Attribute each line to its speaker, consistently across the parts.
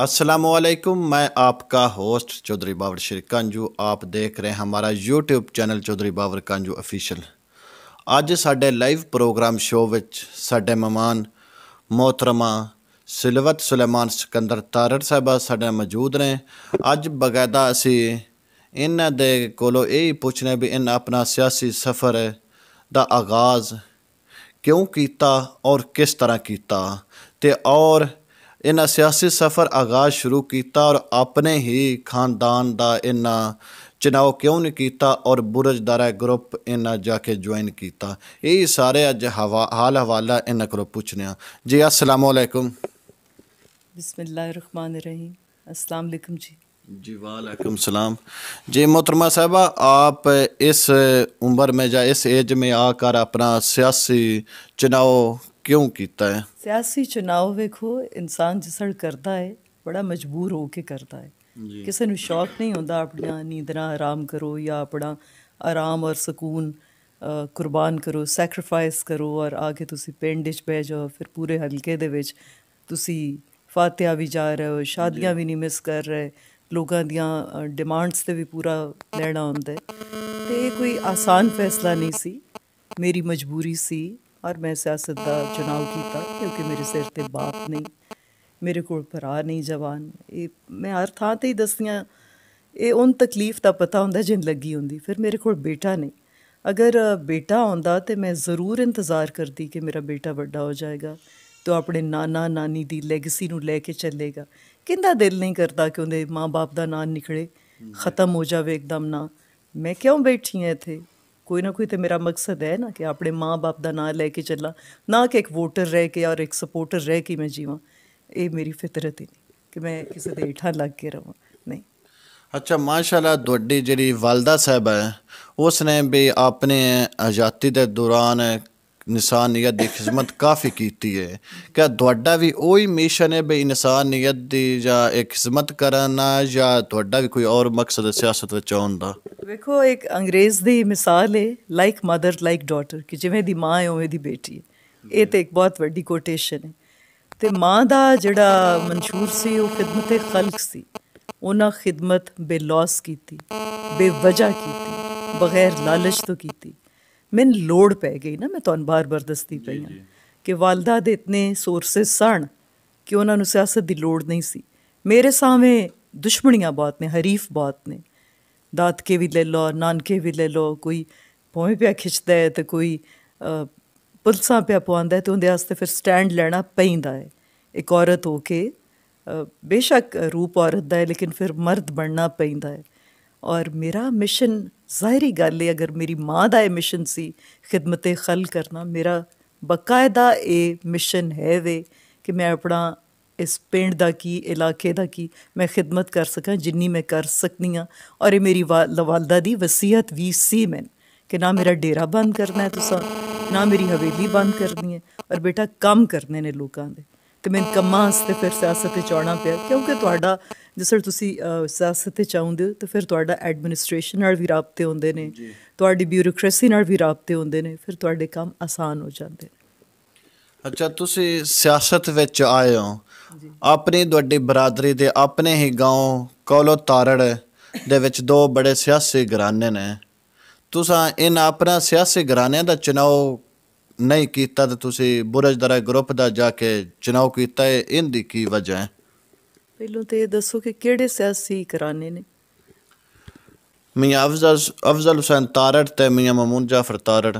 Speaker 1: असलकुम मैं आपका होस्ट चौधरी बाबर शेर कंजू आप देख रहे हैं हमारा YouTube ਚੈਨਲ ਚੌਧਰੀ ਬਾਵਰ ਕੰਜੂ ਅਫੀਸ਼ੀਅਲ ਅੱਜ ਸਾਡੇ ਲਾਈਵ ਪ੍ਰੋਗਰਾਮ ਸ਼ੋਅ ਵਿੱਚ ਸਾਡੇ ਮਹਿਮਾਨ ਮੋਹਤਰਮਾ ਸਿਲਵਤ ਸੁਲੇਮਾਨ ਸਿਕੰਦਰ ਤਾਰੜ ਸਾਹਿਬਾ ਸਾਡੇ ਮੌਜੂਦ ਨੇ ਅੱਜ ਬਗੈਦਾ ਅਸੀਂ ਇਹਨਾਂ ਦੇ ਕੋਲੋਂ ਇਹ ਪੁੱਛਣਾ ਵੀ ਇਹਨਾਂ ਆਪਣਾ ਸਿਆਸੀ ਸਫ਼ਰ ਦਾ ਆਗਾਜ਼ ਕਿਉਂ ਕੀਤਾ ਔਰ ਕਿਸ ਤਰ੍ਹਾਂ ਕੀਤਾ ਤੇ ਔਰ इन्हें सियासी सफ़र आगाज शुरू किया और अपने ही खानदान का इन्ना चुनाव क्यों नहीं किया और बुरजदारा ग्रुप इन्हें जाके ज्वाइन किया यही सारे अज हवा हाल हवाला इन्हें को पूछने जी असलम
Speaker 2: बिस्मिल्लाकुम जी
Speaker 1: जी वालेकुम सलाम जी मोहतरमा साहबा आप इस उम्र में या इस एज में आकर अपना सियासी चुनाव ਕਿਉਂ ਕੀਤਾ ਹੈ
Speaker 2: ਸਿਆਸੀ ਚਨਾਉ ਵੇਖੋ ਇਨਸਾਨ ਜਿਸੜ ਕਰਦਾ ਹੈ ਬੜਾ ਮਜਬੂਰ ਹੋ ਕੇ ਕਰਦਾ ਹੈ ਕਿਸੇ ਨੂੰ ਸ਼ੌਕ ਨਹੀਂ ਹੁੰਦਾ ਆਪਣੀਆਂ ਨੀਂਦਾਂ ਆਰਾਮ ਕਰੋ ਜਾਂ ਆਪਣਾ ਆਰਾਮ ਔਰ ਸਕੂਨ ਕੁਰਬਾਨ ਕਰੋ ਸੈਕਰੀਫਾਈਸ ਕਰੋ ਔਰ ਆਗੇ ਤੁਸੀਂ ਪਿੰਡ ਵਿੱਚ ਬਹਿ ਜਾਓ ਫਿਰ ਪੂਰੇ ਹਲਕੇ ਦੇ ਵਿੱਚ ਤੁਸੀਂ ਫਾਤਿਆ ਵੀ ਜਾ ਰਹੇ ਹੋ ਸ਼ਾਦੀਆਂ ਵੀ ਨਹੀਂ ਮਿਸ ਕਰ ਰਹੇ ਲੋਕਾਂ ਦੀਆਂ ਡਿਮਾਂਡਸ ਤੇ ਵੀ ਪੂਰਾ ਲੈਣਾ ਹੁੰਦਾ ਤੇ ਇਹ ਕੋਈ ਆਸਾਨ ਫੈਸਲਾ ਨਹੀਂ ਸੀ ਮੇਰੀ ਮਜਬੂਰੀ ਸੀ ਔਰ ਮੈਂ ਸਿਆਸਤ ਦਾ ਚੋਣ ਕੀਤਾ ਕਿਉਂਕਿ ਮੇਰੇ ਸਿਰ ਤੇ ਬਾਪ ਨਹੀਂ ਮੇਰੇ ਕੋਲ ਭਰਾ ਨਹੀਂ ਜਵਾਨ ਇਹ ਮੈਂ ਹਰ ਥਾਂ ਤੇ ਹੀ ਦਸਤੀਆਂ ਇਹ ਉਹਨ ਤਕਲੀਫ ਦਾ ਪਤਾ ਹੁੰਦਾ ਜਿੰਨ ਲੱਗੀ ਹੁੰਦੀ ਫਿਰ ਮੇਰੇ ਕੋਲ ਬੇਟਾ ਨਹੀਂ ਅਗਰ ਬੇਟਾ ਆਉਂਦਾ ਤੇ ਮੈਂ ਜ਼ਰੂਰ ਇੰਤਜ਼ਾਰ ਕਰਦੀ ਕਿ ਮੇਰਾ ਬੇਟਾ ਵੱਡਾ ਹੋ ਜਾਏਗਾ ਤੋ ਆਪਣੇ ਨਾਨਾ ਨਾਨੀ ਦੀ ਲੈਗੇਸੀ ਨੂੰ ਲੈ ਕੇ ਚੱਲੇਗਾ ਕਿੰਦਾ ਦਿਲ ਨਹੀਂ ਕਰਦਾ ਕਿ ਉਹਦੇ ਮਾਪੇ ਦਾ ਨਾਂ ਨਿਕਲੇ ਖਤਮ ਹੋ ਜਾਵੇ ਇੱਕਦਮ ਨਾ ਮੈਂ ਕਿਉਂ ਬੈਠੀ ਐ ਇੱਥੇ ਕੋਈ ਨਾ ਕੋਈ ਤੇ ਮੇਰਾ ਮਕਸਦ ਹੈ ਨਾ ਕਿ ਆਪਣੇ ਮਾਂ-ਬਾਪ ਦਾ ਨਾਂ ਲੈ ਕੇ ਚੱਲਾਂ ਨਾ ਕਿ ਇੱਕ ਵੋਟਰ ਰਹਿ ਕੇ ਔਰ ਇੱਕ ਸਪੋਰਟਰ ਰਹਿ ਕੇ ਮੈਂ ਜੀਵਾਂ ਇਹ ਮੇਰੀ ਫਿਤਰਤ ਹੀ ਨਹੀਂ ਕਿ ਮੈਂ ਕਿਸੇ ਦੇ ਇਠਾ ਲੱਗ ਕੇ ਰਵਾਂ ਨਹੀਂ
Speaker 1: ਅੱਛਾ ਮਾਸ਼ਾਅੱਲਾ ਦੁੱਡੀ ਜਿਹੜੀ ਵਲਦਾ ਸਾਹਿਬ ਹੈ ਉਸ ਨੇ ਵੀ ਆਪਣੇ ਆਜ਼ਾਦੀ ਦੇ ਦੌਰਾਨ ਇਨਸਾਨੀਅਤ ਦੀ ਖਿਦਮਤ ਕਾਫੀ ਕੀਤੀ ਹੈ ਕਿ ਤੁਹਾਡਾ ਵੀ ਉਹੀ ਮਿਸ਼ਨ ਹੈ ਬਈ ਇਨਸਾਨੀਅਤ ਦੀ ਜਾਂ ਇੱਕ ਖਿਦਮਤ ਕਰਨਾ ਜਾਂ ਤੁਹਾਡਾ ਵੀ ਕੋਈ ਹੋਰ ਮਕਸਦ ਹੈ ਸਿਆਸਤ ਵਿੱਚ ਆਉਣ ਦਾ
Speaker 2: ਵੇਖੋ ਇੱਕ ਅੰਗਰੇਜ਼ ਦੀ ਮਿਸਾਲ ਹੈ ਲਾਈਕ ਮਦਰ ਲਾਈਕ ਡਾਟਰ ਕਿ ਜਿਵੇਂ ਦੀ ਮਾਂ ਹੈ ਉਵੇਂ ਦੀ ਬੇਟੀ ਹੈ ਇਹ ਤੇ ਇੱਕ ਬਹੁਤ ਵੱਡੀ ਕੋਟੇਸ਼ਨ ਹੈ ਤੇ ਮਾਂ ਦਾ ਜਿਹੜਾ ਮਨਸ਼ੂਰ ਸੀ ਉਹ ਖਿਦਮਤ ਖਲਕ ਸੀ ਉਹਨਾਂ ਖਿਦਮਤ ਬੇਲੋਸ ਕੀਤੀ ਬੇਵਜਾ ਕੀਤੀ ਬਗੈਰ ਲਾਲਚ ਤੋਂ ਕੀਤੀ ਮੈਨ ਲੋੜ ਪੈ ਗਈ ਨਾ ਮੈਂ ਤੁਹਾਨੂੰ ਬਾਰ-ਬਾਰ ਦੱਸਦੀ ਪਈ ਹਾਂ ਕਿ ਵਾਲਦਾ ਦੇ ਇਤਨੇ ਸੋਰਸਸ ਸਣ ਕਿ ਉਹਨਾਂ ਨੂੰ ਸਿਆਸਤ ਦੀ ਲੋੜ ਨਹੀਂ ਸੀ ਮੇਰੇ ਸਾਹਮਣੇ ਦੁਸ਼ਮਣੀਆਂ ਬਾਤ ਨੇ ਹਰੀਫ ਬਾਤ ਨੇ ਦਾਤ ਕੇ ਵੀ ਲੈ ਨਾਨ ਨਾਨਕੇ ਵੀ ਲੈ ਲੋ ਕੋਈ ਪੌਵੇਂ ਪਿਆ ਖਿੱਚਦਾ ਹੈ ਤੇ ਕੋਈ ਪੁਲਸਾਂ ਪਿਆ ਪਵਾਉਂਦਾ ਤੇ ਉਹਦੇ ਵਾਸਤੇ ਫਿਰ ਸਟੈਂਡ ਲੈਣਾ ਪੈਂਦਾ ਹੈ ਇੱਕ ਔਰਤ ਹੋ ਕੇ ਬੇਸ਼ੱਕ ਰੂਪ ਔਰਤ ਦਾ ਹੈ ਲੇਕਿਨ ਫਿਰ ਮਰਦ ਬਣਨਾ ਪੈਂਦਾ ਹੈ ਔਰ ਮੇਰਾ ਮਿਸ਼ਨ ਜ਼ਾਹਿਰੀ ਗੱਲ ਹੈ ਅਗਰ ਮੇਰੀ ਮਾਂ ਦਾ ਇਹ ਮਿਸ਼ਨ ਸੀ ਖਿਦਮਤੇ ਖਲ ਕਰਨਾ ਮੇਰਾ ਬਕਾਇਦਾ ਇਹ ਮਿਸ਼ਨ ਹੈ ਵੇ ਕਿ ਮੈਂ ਆਪਣਾ ਇਸ ਪਿੰਡ ਦਾ ਕੀ ਇਲਾਕੇ ਦਾ ਕੀ ਮੈਂ ਖਿਦਮਤ ਕਰ ਸਕਾਂ ਜਿੰਨੀ ਮੈਂ ਕਰ ਸਕਦੀ ਆ ਔਰ ਇਹ ਮੇਰੀ ਵਾਲਦਾ ਦੀ ਵਸੀਅਤ ਵੀ ਸੀ ਮੈਂ ਕਿ ਨਾ ਮੇਰਾ ਡੇਰਾ ਬੰਦ ਕਰਨਾ ਹੈ ਤੁਸੀਂ ਨਾ ਮੇਰੀ ਹਵੇਲੀ ਬੰਦ ਕਰਨੀ ਹੈ ਔਰ ਬੇਟਾ ਕੰਮ ਕਰਨੇ ਨੇ ਲੋਕਾਂ ਦੇ ਤੇ ਮੈਂ ਕਮਾਸ ਤੇ ਫਿਰ ਸਿਆਸਤ ਤੇ ਚਾਉਣਾ ਪਿਆ ਕਿਉਂਕਿ ਤੁਹਾਡਾ ਜਿਸਰ ਤੁਸੀਂ ਸਿਆਸਤ ਤੇ ਚਾਹੁੰਦੇ ਹੋ ਤਾਂ ਫਿਰ ਤੁਹਾਡਾ ਐਡਮਿਨਿਸਟ੍ਰੇਸ਼ਨ ਨਾਲ ਵੀ ਰਾਬਤੇ ਹੁੰਦੇ ਨੇ ਤੁਹਾਡੀ ਬਿਊਰੋਕ੍ਰੇਸੀ ਨਾਲ ਵੀ ਰਾਬਤੇ ਹੁੰਦੇ ਨੇ ਫਿਰ ਤੁਹਾਡੇ ਕੰਮ ਆਸਾਨ ਹੋ ਜਾਂਦੇ
Speaker 1: ਅੱਛਾ ਤੁਸੀਂ ਸਿਆਸਤ ਵਿੱਚ ਆਏ ਹੋ ਆਪਣੇ ਤੁਹਾਡੇ ਬਰਾਦਰੀ ਦੇ ਆਪਣੇ ਹੀ گاؤں ਕੋਲੋ ਤਾਰੜ ਦੇ ਵਿੱਚ ਦੋ ਬੜੇ ਸਿਆਸੀ ਘਰਾਣੇ ਨੇ ਤੁਸੀਂ ਇਹਨਾਂ ਆਪਣਾ ਸਿਆਸੀ ਘਰਾਣਿਆਂ ਦਾ ਚਨਾਉ ਨਹੀਂ ਕੀਤਾ ਤੇ ਤੁਸੀਂ ਬੁਰਜਦਰਾ ਗਰੁੱਪ ਦਾ ਜਾ ਕੇ ਚਨਾਉ ਕੀਤਾ ਹੈ ਇਹਦੀ ਕੀ ਵਜ੍ਹਾ ਹੈ
Speaker 2: ਪਹਿਲੋਂ ਤੇ ਦੱਸੋ ਕਿ ਕਿਹੜੇ ਸਿਆਸੀ ਕਰਾਨੇ ਨੇ
Speaker 1: ਮੀਆਂ ਅਫਜ਼ਲ ਅਫਜ਼ਲ ਹੁਸੈਨ ਤਾਰੜ ਤੇ ਮੀਆਂ ਮਮੂਨ ਜਾਫਰ ਤਾਰੜ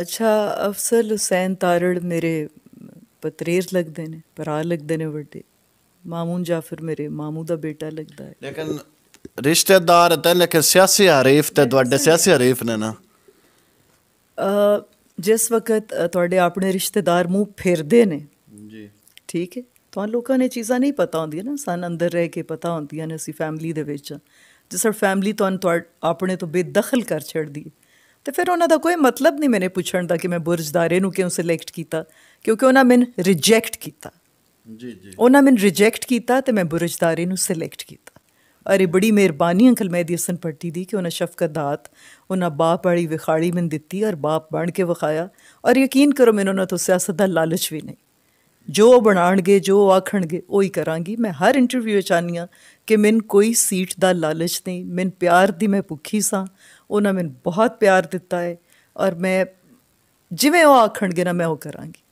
Speaker 2: ਅੱਛਾ ਅਫਜ਼ਲ ਹੁਸੈਨ ਤਾਰੜ ਮੇਰੇ ਪਤਰੀਰ ਲੱਗਦੇ ਨੇ ਭਰਾ ਲੱਗਦੇ ਨੇ ਵੱਡੇ ਮਾਮੂਨ ਜਾਫਰ ਮੇਰੇ ਮਾਮੂ ਦਾ ਬੇਟਾ ਲੱਗਦਾ ਹੈ
Speaker 1: ਲੇਕਿਨ ਰਿਸ਼ਤੇਦਾਰ ਤਾਂ ਲੇਕਿਨ ਸਿਆਸੀ ਹਰੀਫ ਤੇ ਤੁਹਾਡੇ ਸਿਆਸੀ ਹਰੀਫ ਨੇ ਨਾ
Speaker 2: ਜਿਸ ਵਕਤ ਤੁਹਾਡੇ ਆਪਣੇ ਰਿਸ਼ਤੇਦਾਰ ਮੂੰਹ ਫੇਰਦੇ ਨੇ ਜੀ ਠੀਕ ਹੈ ਤੁਹਾਨੂੰ ਲੋਕਾਂ ਨੇ ਚੀਜ਼ਾਂ ਨਹੀਂ ਪਤਾ ਹੁੰਦੀਆਂ ਨਾ ਸਨ ਅੰਦਰ ਰਹਿ ਕੇ ਪਤਾ ਹੁੰਦੀਆਂ ਨੇ ਅਸੀਂ ਫੈਮਿਲੀ ਦੇ ਵਿੱਚ ਜਿਸ ਸਰ ਫੈਮਿਲੀ ਤੁਹਾਨੂੰ ਆਪਣੇ ਤੋਂ ਬੇਦਖਲ ਕਰ ਛੱਡਦੀ ਤੇ ਫਿਰ ਉਹਨਾਂ ਦਾ ਕੋਈ ਮਤਲਬ ਨਹੀਂ ਮੈਨੇ ਪੁੱਛਣ ਦਾ ਕਿ ਮੈਂ ਬੁਰਜਦਾਰੇ ਨੂੰ ਕਿਉਂ ਸਿਲੈਕਟ ਕੀਤਾ ਕਿਉਂਕਿ ਉਹਨਾਂ ਮੈਂ ਰਿਜੈਕਟ ਕੀਤਾ ਜੀ ਜੀ ਉਹਨਾਂ ਮੈਂ ਰਿਜੈਕਟ ਕੀਤਾ ਤੇ ਮੈਂ ਬੁਰਜਦਾਰੇ ਨੂੰ ਸਿਲੈਕਟ ਕੀਤਾ ਅਰੇ ਬੜੀ ਮਿਹਰਬਾਨੀ ਅੰਕਲ मैदी ਹਸਨ ਪੜਤੀ ਦੀ ਕਿ ਉਹਨਾਂ ਸ਼ਫਕਤ ਦਾਤ ਉਹਨਾਂ ਬਾਪ ਵਾਲੀ ਵਿਖਾੜੀ ਮੈਂ ਦਿੱਤੀ ਔਰ ਬਾਪ ਬਣ ਕੇ ਵਿਖਾਇਆ ਔਰ ਯਕੀਨ ਕਰੋ ਮੈਨੂੰ उन्होंने ਤੋਂ ਸਿਆਸਤ ਦਾ ਲਾਲਚ ਵੀ ਨਹੀਂ ਜੋ ਬਣਾਣਗੇ ਜੋ ਆਖਣਗੇ ਉਹੀ ਕਰਾਂਗੀ ਮੈਂ ਹਰ ਇੰਟਰਵਿਊ ਚ ਆਨੀ ਕਿ ਮੈਨ ਕੋਈ ਸੀਟ ਦਾ ਲਾਲਚ ਨਹੀਂ ਮੈਨ ਪਿਆਰ ਦੀ ਮੈਂ ਭੁੱਖੀ ਸਾਂ ਉਹਨਾਂ ਮੈਨ ਬਹੁਤ ਪਿਆਰ ਦਿੱਤਾ ਹੈ ਔਰ ਮੈਂ ਜਿਵੇਂ ਉਹ ਆਖਣਗੇ ਨਾ ਮੈਂ ਉਹ ਕਰਾਂਗੀ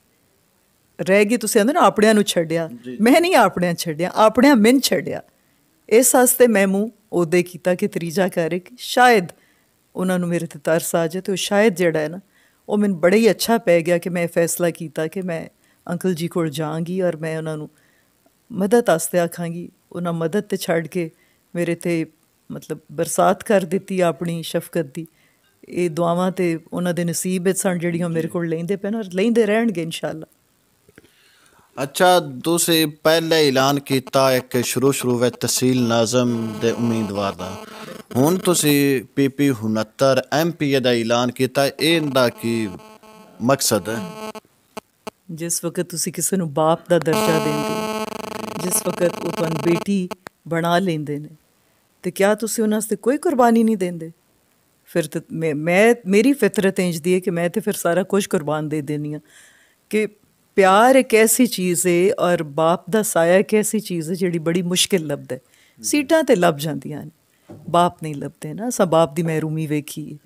Speaker 2: ਰਹਿ ਗਈ ਤੁਸੀਂ ਆਂਦੇ ਨਾ ਆਪਣਿਆਂ ਨੂੰ ਛੱਡਿਆ ਮੈਂ ਨਹੀਂ ਆਪਣਿਆਂ ਛੱਡਿਆ ਆਪਣਿਆਂ ਮੈਨ ਛੱਡਿਆ ਇਸ ਹਸਤੇ ਮੈਂ ਉਹਦੇ ਕੀਤਾ ਕਿ ਤਰੀਜਾ ਕਰੇ ਕਿ ਸ਼ਾਇਦ ਉਹਨਾਂ ਨੂੰ ਮੇਰੇ ਤੇ ਤਰਸ ਆ ਜਾਏ ਤੇ ਉਹ ਸ਼ਾਇਦ ਜਿਹੜਾ ਹੈ ਨਾ ਉਹ ਮੈਨੂੰ ਬੜਾ ਹੀ ਅੱਛਾ ਪੈ ਗਿਆ ਕਿ ਮੈਂ ਫੈਸਲਾ ਕੀਤਾ ਕਿ ਮੈਂ ਅੰਕਲ ਜੀ ਕੋਲ ਜਾਾਂਗੀ ਔਰ ਮੈਂ ਉਹਨਾਂ ਨੂੰ ਮਦਦ ਆਸਤੇ ਆਖਾਂਗੀ ਉਹਨਾਂ ਮਦਦ ਤੇ ਛੱਡ ਕੇ ਮੇਰੇ ਤੇ ਮਤਲਬ ਬਰਸਾਤ ਕਰ ਦਿੱਤੀ ਆਪਣੀ ਸ਼ਫਕਤ ਦੀ ਇਹ ਦੁਆਵਾਂ ਤੇ ਉਹਨਾਂ ਦੇ ਨਸੀਬ ਵਿੱਚ ਸਣ ਜਿਹੜੀਆਂ ਮੇਰੇ ਕੋਲ ਲੈਂਦੇ ਪੈਣ ਔਰ ਲੈਂਦੇ ਰਹਿਣਗੇ ਇਨਸ਼ਾਅੱਲਾ
Speaker 1: ਅੱਛਾ ਤੁਸੀਂ ਪਹਿਲੇ ਐਲਾਨ ਕੀਤਾ ਇੱਕ ਸ਼ੁਰੂ ਸ਼ੁਰੂ ਵਿੱਚ ਤਹਿਸੀਲ ਨਾਜ਼ਮ ਦੇ ਉਮੀਦਵਾਰ ਦਾ ਹੁਣ ਤੁਸੀਂ ਪੀਪੀ 69 ਐਮਪੀ ਦਾ ਐਲਾਨ ਕੀਤਾ ਇਹਦਾ ਕੀ ਮਕਸਦ ਹੈ
Speaker 2: ਜਿਸ ਵਕਤ ਤੁਸੀਂ ਕਿਸੇ ਨੂੰ ਬਾਪ ਦਾ ਦਰਜਾ ਦਿੰਦੇ ਜਿਸ ਵਕਤ ਉਹ ਤੁਹਾਨੂੰ ਬੇਟੀ ਬਣਾ ਲੈਂਦੇ ਨੇ ਤੇ ਕੀ ਤੁਸੀਂ ਉਹਨਾਂ ਵਾਸਤੇ ਕੋਈ ਕੁਰਬਾਨੀ ਨਹੀਂ ਦਿੰਦੇ ਫਿਰ ਤੇ ਮੈਂ ਮੇਰੀ ਫਿਤਰਤ ਇੰਜ ਦੀ ਹੈ ਕਿ ਮੈਂ ਤੇ ਫਿਰ ਸਾਰਾ ਕੁਝ ਕੁਰਬਾਨ ਦੇ ਦੇਣੀ ਆ ਕਿ ਪਿਆਰ ਇੱਕ ਐਸੀ ਚੀਜ਼ ਏ ਔਰ ਬਾਪ ਦਾ ਸਾਇਆ ਇੱਕ ਐਸੀ ਚੀਜ਼ ਏ ਜਿਹੜੀ ਬੜੀ ਮੁਸ਼ਕਿਲ ਲੱਭਦਾ ਸੀਟਾਂ ਤੇ ਲੱਭ ਜਾਂਦੀਆਂ ਨੇ ਬਾਪ ਨਹੀਂ ਲੱਭਦੇ ਨਾ ਸਭ ਬਾਪ ਦੀ ਮਹਿਰੂਮੀ ਵੇਖੀ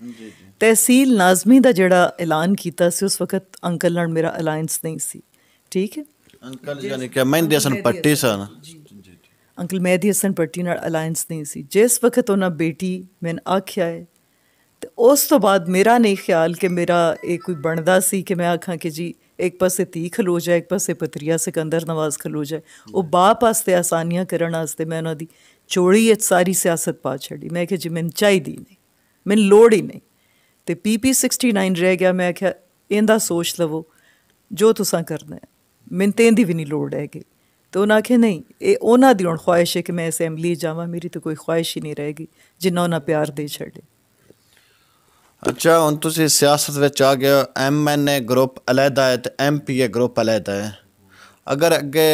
Speaker 2: ਤਹਿਸੀਲ ਨਾਜ਼ਮੀ ਦਾ ਜਿਹੜਾ ਐਲਾਨ ਕੀਤਾ ਸੀ ਉਸ ਵਕਤ ਅੰਕਲ ਨਾਲ ਮੇਰਾ ਅਲਾਈਅੰਸ ਨਹੀਂ ਸੀ ਠੀਕ ਹੈ
Speaker 1: ਅੰਕਲ ਜਾਨੀ ਕਿ ਮੈਂ ਦੇਸਨ ਪੱਟੀ ਜੀ
Speaker 2: ਅੰਕਲ ਮੈਂ ਦੇਸਨ ਪੱਟੀ ਨਾਲ ਅਲਾਈਅੰਸ ਨਹੀਂ ਸੀ ਜਿਸ ਵਕਤ ਉਹਨਾਂ ਬੇਟੀ ਮੈਂ ਆਖਿਆ ਹੈ ਤੇ ਉਸ ਤੋਂ ਬਾਅਦ ਮੇਰਾ ਨਹੀਂ ਖਿਆਲ ਕਿ ਮੇਰਾ ਇਹ ਕੋਈ ਬਣਦਾ ਸੀ ਕਿ ਮੈਂ ਆਖਾਂ ਕਿ ਜੀ ਪਾਸੇ पासे ਖਲੋ ਖਲੋਜਾ ਇੱਕ ਪਾਸੇ ਪਤਰੀਆ ਸਿਕੰਦਰ ਨਵਾਜ਼ ਖਲੋਜਾ ਉਹ ਬਾਪ ਤੇ ਆਸਾਨੀਆਂ ਕਰਨ ਵਾਸਤੇ ਮੈਂ ਉਹਨਾਂ ਦੀ ਚੋੜੀ ਇਹ ਸਾਰੀ ਸਿਆਸਤ ਪਾ ਛੱਡੀ ਮੈਂ ਕਿਹਾ ਜੀ ਮੈਨੂੰ ਚਾਹੀਦੀ ਨਹੀਂ ਮੈਨੂੰ ਲੋੜ ਹੀ ਨਹੀਂ ਤੇ ਪੀਪੀ 69 ਰਹਿ ਗਿਆ ਮੈਂ ਕਿਹਾ ਇਹਦਾ ਸੋਚ ਲਵੋ ਜੋ ਤੁਸੀਂ ਕਰਨਾ ਹੈ ਮੈਨੂੰ ਤੇ ਇਹਦੀ ਵੀ ਨਹੀਂ ਲੋੜ ਹੈਗੀ ਤੋ ਉਹਨਾਂ ਕਿ ਨਹੀਂ ਇਹ ਉਹਨਾਂ ਦੀ ਹੁਣ ਖੁਆਇਸ਼ ਹੈ ਕਿ ਮੈਂ ਅਸੈਂਬਲੀ ਜਾਵਾਂ ਮੇਰੀ ਤਾਂ ਕੋਈ ਖੁਆਇਸ਼ ਹੀ ਨਹੀਂ ਰਹੇਗੀ ਜਿੰਨਾ ਉਹਨਾਂ ਪਿਆਰ ਦੇ ਛੱਡੇ
Speaker 1: ਅੱਛਾ ਹੁਣ ਤੁਸੀਂ ਸਿਆਸਤ ਵਿੱਚ ਆ ਗਏ ਹੋ ਐਮਐਨਏ ਗਰੁੱਪ ਅਲੱਗਾ ਹੈ ਤੇ ਐਮਪੀਏ ਗਰੁੱਪ ਅਲੱਗਾ ਹੈ ਅਗਰ ਅੱਗੇ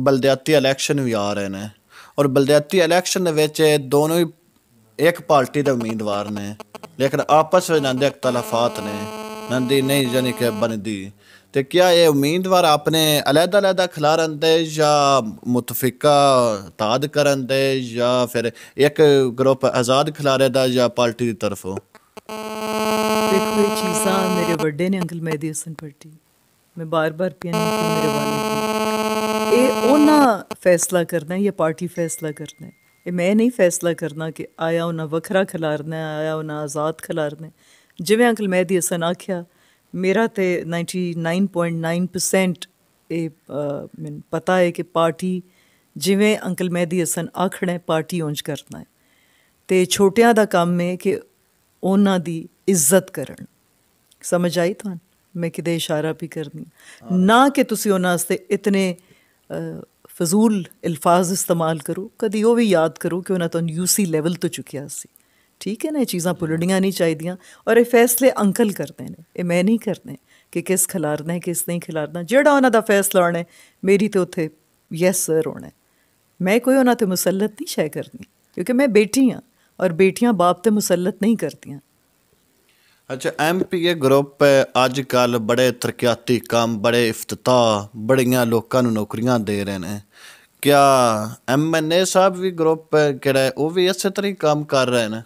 Speaker 1: ਬਲਦਿਆਤੀ ਇਲੈਕਸ਼ਨ ਵੀ ਆ ਰਹੇ ਨੇ ਔਰ ਬਲਦਿਆਤੀ ਇਲੈਕਸ਼ਨ ਦੇ ਵਿੱਚ ਦੋਨੋਂ ਹੀ ਇੱਕ ਪਾਰਟੀ ਦੇ ਉਮੀਦਵਾਰ ਨੇ ਲੇਕਿਨ ਆਪਸ ਵਿੱਚ ਨੰਦੇ ਇਖਤਲਾਫਾਤ ਨੇ ਨੰਦੀ ਨਹੀਂ ਜਾਨੀ ਕਿ ਬਨਦੀ ਤੇ ਕਿਆ ਇਹ ਉਮੀਦਵਾਰ ਆਪਣੇ ਅਲੱਗ ਅਲੱਗ ਖਿਲਾਰਨ ਦੇ ਜਾਂ ਮੁਤਫਿਕਾ ਤਾਦ ਕਰਨ ਦੇ ਜਾਂ ਫਿਰ ਇੱਕ ਗਰੁੱਪ ਆਜ਼ਾਦ ਖਿਲਾਰੇ ਦਾ ਜਾਂ ਪਾਰਟੀ ਦੀ ਤਰਫੋਂ
Speaker 2: ਦੇਖੋ ਇਹ ਚੀਜ਼ਾਂ ਮੇਰੇ ਵੱਡੇ ਨੇ ਅੰਕਲ ਮਹਿਦੀ ਹਸਨ ਪੱਟੀ ਮੈਂ ਬਾਰ-ਬਾਰ ਪਿਆਨੀ ਤੇ ਮੇਰੇ ਵਾਲੇ ਇਹ ਉਹਨਾਂ ਫੈਸਲਾ ਕਰਨਾ ਹੈ ਜਾਂ ਪਾਰਟੀ ਫੈਸਲਾ ਕਰਨਾ ਹੈ ਇਹ ਮੈਂ ਨਹੀਂ ਫੈਸਲਾ ਕਰਨਾ ਕਿ ਆਇਆ ਉਹਨਾਂ ਵੱਖਰਾ ਖਿਲਾਰਨਾ ਆਇਆ ਉਹਨਾਂ ਆਜ਼ਾਦ ਖਿਲਾਰਨਾ ਜਿਵੇਂ ਅੰਕਲ ਮਹਿਦੀ ਹਸਨ ਆਖਿਆ ਮੇਰਾ ਤੇ 99.9% ਇਹ ਮੈਨ ਪਤਾ ਹੈ ਕਿ ਪਾਰਟੀ ਜਿਵੇਂ ਅੰਕਲ ਮਹਿਦੀ ਹਸਨ ਆਖਣਾ ਪਾਰਟੀ ਉਂਝ ਕਰਨਾ ਹੈ ਤੇ ਛੋਟਿਆਂ ਦਾ ਕੰਮ ਹੈ ਕਿ ਉਹਨਾਂ ਦੀ ਇੱਜ਼ਤ ਕਰਨ ਸਮਝ ਆਈ ਤੁਹਾਨੂੰ ਮੈਂ ਕਿਤੇ ਇਸ਼ਾਰਾ ਵੀ ਕਰਨੀ ਨਾ ਕਿ ਤੁਸੀਂ ਉਹਨਾਂ ਵਾਸਤੇ ਇਤਨੇ ਫਜ਼ੂਲ ਅਲਫਾਜ਼ ਇਸਤੇਮਾਲ ਕਰੋ ਕਦੀ ਉਹ ਵੀ ਯਾਦ ਕਰੋ ਕਿ ਉਹਨਾਂ ਤੁਹਾਨੂੰ ਯੂਸੀ ਲੈਵਲ ਤੋਂ ਚੁੱਕਿਆ ਸੀ ਠੀਕ ਹੈ ਨਾ ਇਹ ਚੀਜ਼ਾਂ ਪੁਲੜੀਆਂ ਨਹੀਂ ਚਾਹੀਦੀਆਂ ਔਰ ਇਹ ਫੈਸਲੇ ਅੰਕਲ ਕਰਦੇ ਨੇ ਇਹ ਮੈਂ ਨਹੀਂ ਕਰਦੇ ਕਿ ਕਿਸ ਖਿਲਾਰਨਾ ਕਿਸ ਨਹੀਂ ਖਿਲਾਰਨਾ ਜਿਹੜਾ ਉਹਨਾਂ ਦਾ ਫੈਸਲਾ ਹੋਣਾ ਮੇਰੀ ਤੇ ਉੱਥੇ ਯੈਸ ਸਰ ਹੋਣਾ ਮੈਂ ਕੋਈ ਉਹਨਾਂ ਤੇ ਮੁਸੱਲਤ ਨਹੀਂ ਸ਼ੈ ਕਰਨੀ ਕਿਉਂਕਿ ਮੈਂ ਬੇਟੀ ਹਾਂ ਔਰ ਬੇਟੀਆਂ ਬਾਪ ਤੇ ਮੁਸੱਲਤ ਨਹੀਂ ਕਰਦੀਆਂ
Speaker 1: ਅੱਛਾ ਐਮਪੀਏ ਗਰੁੱਪ ਅੱਜ ਕੱਲ ਬੜੇ ਤਰਕਿਆਤੀ ਕੰਮ ਬੜੇ ਇਫਤਤਾ ਬੜੀਆਂ ਲੋਕਾਂ ਨੂੰ ਨੌਕਰੀਆਂ ਦੇ ਰਹੇ ਨੇ ਕਿਆ ਐਮਐਨਏ ਸਾਹਿਬ ਵੀ ਗਰੁੱਪ ਕਿਹੜਾ ਉਹ ਵੀ ਇਸੇ ਤਰ੍ਹਾਂ ਹੀ ਕੰਮ ਕਰ ਰਹੇ ਨੇ